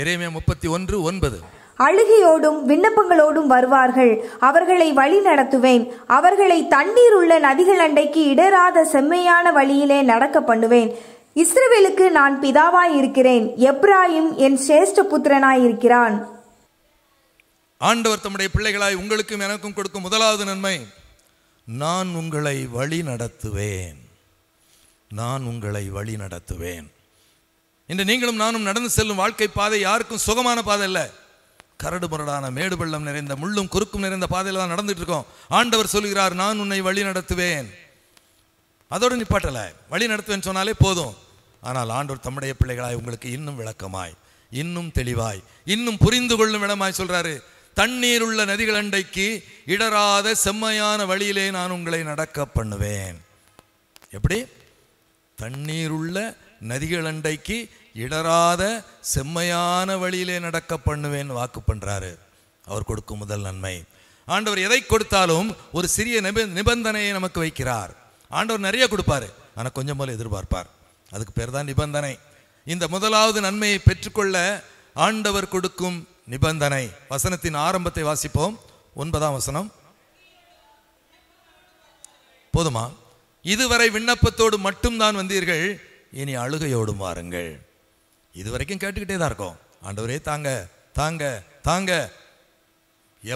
எரேமியா முப்பத்தி ஒன்று ஒன்பது அழுகையோடும் விண்ணப்பங்களோடும் வருவார்கள் அவர்களை வழி நடத்துவேன் அவர்களை தண்ணீர் உள்ள நதிகள் அண்டைக்கு இடராத செம்மையான வழியிலே நடக்க பண்ணுவேன் இஸ்ரவேலுக்கு நான் பிதாவாய் இருக்கிறேன் எப்ராஹிம் என் சிரேஷ்ட புத்திரனாய் இருக்கிறான் ஆண்டவர் தம்முடைய பிள்ளைகளாய் உங்களுக்கும் எனக்கும் கொடுக்கும் முதலாவது நன்மை நான் உங்களை வழி நடத்துவேன் நான் உங்களை வழி நடத்துவேன் இன்று நீங்களும் நானும் நடந்து செல்லும் வாழ்க்கை பாதை யாருக்கும் சுகமான பாதை இல்லை கரடு முரடான மேடு பள்ளம் நிறைந்த முள்ளும் குறுக்கும் நிறைந்த பாதையில் தான் நடந்துட்டு இருக்கோம் ஆண்டவர் சொல்கிறார் நான் உன்னை வழி நடத்துவேன் அதோடு நிப்பாட்டலை வழி நடத்துவேன் சொன்னாலே போதும் ஆனால் ஆண்டவர் தம்முடைய பிள்ளைகளாய் உங்களுக்கு இன்னும் விளக்கமாய் இன்னும் தெளிவாய் இன்னும் புரிந்து கொள்ளும் இடமாய் சொல்றாரு தண்ணீர் உள்ள நதிகள் அண்டைக்கு இடராத செம்மையான வழியிலே நான் உங்களை நடக்க பண்ணுவேன் எப்படி தண்ணீர் உள்ள நதிகள் அண்டைக்கு இடராத செம்மையான வழியிலே நடக்க பண்ணுவேன் வாக்கு பண்ணுறாரு அவர் கொடுக்கும் முதல் நன்மை ஆண்டவர் எதை கொடுத்தாலும் ஒரு சிறிய நிபந்தனையை நமக்கு வைக்கிறார் ஆண்டவர் நிறைய கொடுப்பாரு ஆனால் கொஞ்சம் போல எதிர்பார்ப்பார் அதுக்கு பேர் தான் நிபந்தனை இந்த முதலாவது நன்மையை பெற்றுக்கொள்ள ஆண்டவர் கொடுக்கும் நிபந்தனை வசனத்தின் ஆரம்பத்தை வாசிப்போம் ஒன்பதாம் வசனம் போதுமா இதுவரை விண்ணப்பத்தோடு மட்டும்தான் வந்தீர்கள் இனி அழுகையோடும் வாருங்கள் இது வரைக்கும் கேட்டுக்கிட்டே தான் இருக்கோம் ஆண்டவரே தாங்க தாங்க தாங்க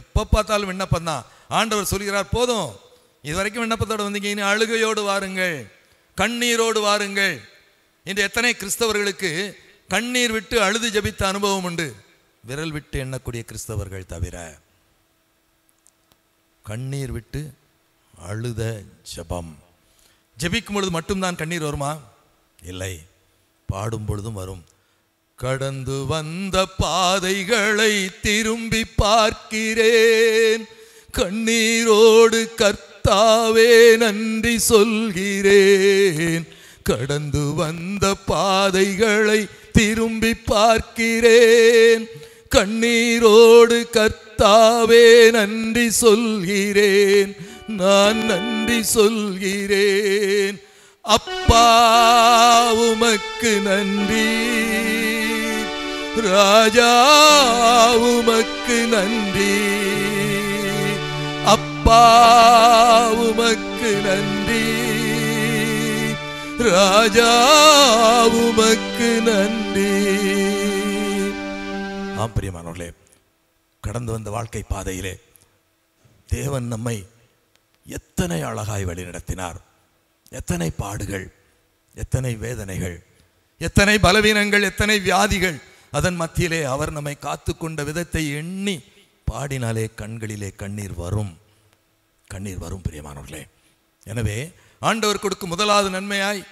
எப்போ பார்த்தாலும் விண்ணப்பம் தான் ஆண்டவர் சொல்கிறார் போதும் இது வரைக்கும் விண்ணப்பத்தோடு வந்தீங்க இனி அழுகையோடு வாருங்கள் கண்ணீரோடு வாருங்கள் இன்று எத்தனை கிறிஸ்தவர்களுக்கு கண்ணீர் விட்டு அழுது ஜபித்த அனுபவம் உண்டு விரல் விட்டு எண்ணக்கூடிய கிறிஸ்தவர்கள் தவிர கண்ணீர் விட்டு அழுத ஜபம் ஜபிக்கும் பொழுது மட்டும்தான் கண்ணீர் வருமா இல்லை பாடும் பொழுதும் வரும் கடந்து வந்த பாதைகளை திரும்பி பார்க்கிறேன் கண்ணீரோடு கர்த்தாவே நன்றி சொல்கிறேன் கடந்து வந்த பாதைகளை திரும்பி பார்க்கிறேன் கண்ணீரோடு கர்த்தாவே நன்றி சொல்கிறேன் நான் நன்றி சொல்கிறேன் அப்பா உமக்கு நன்றி ராஜா உமக்கு நன்றி அப்பா உமக்கு நன்றி ராஜா உமக்கு நன்றி ஆம் பிரியமானவர்களே கடந்து வந்த வாழ்க்கை பாதையிலே தேவன் நம்மை எத்தனை அழகாய் வழிநடத்தினார் எத்தனை பாடுகள் எத்தனை வேதனைகள் எத்தனை பலவீனங்கள் எத்தனை வியாதிகள் அதன் மத்தியிலே அவர் நம்மை காத்து கொண்ட விதத்தை எண்ணி பாடினாலே கண்களிலே கண்ணீர் வரும் கண்ணீர் வரும் பிரியமானவர்களே எனவே ஆண்டவர் கொடுக்கும் முதலாவது நன்மையாய்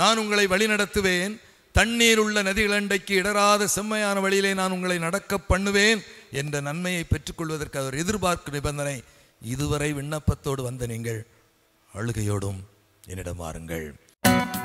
நான் உங்களை வழிநடத்துவேன் தண்ணீர் உள்ள நதிகளண்டைக்கு இடராத செம்மையான வழியிலே நான் உங்களை நடக்க பண்ணுவேன் என்ற நன்மையை பெற்றுக்கொள்வதற்கு அவர் எதிர்பார்க்கும் நிபந்தனை இதுவரை விண்ணப்பத்தோடு வந்த நீங்கள் அழுகையோடும் என்னிடம் வாருங்கள்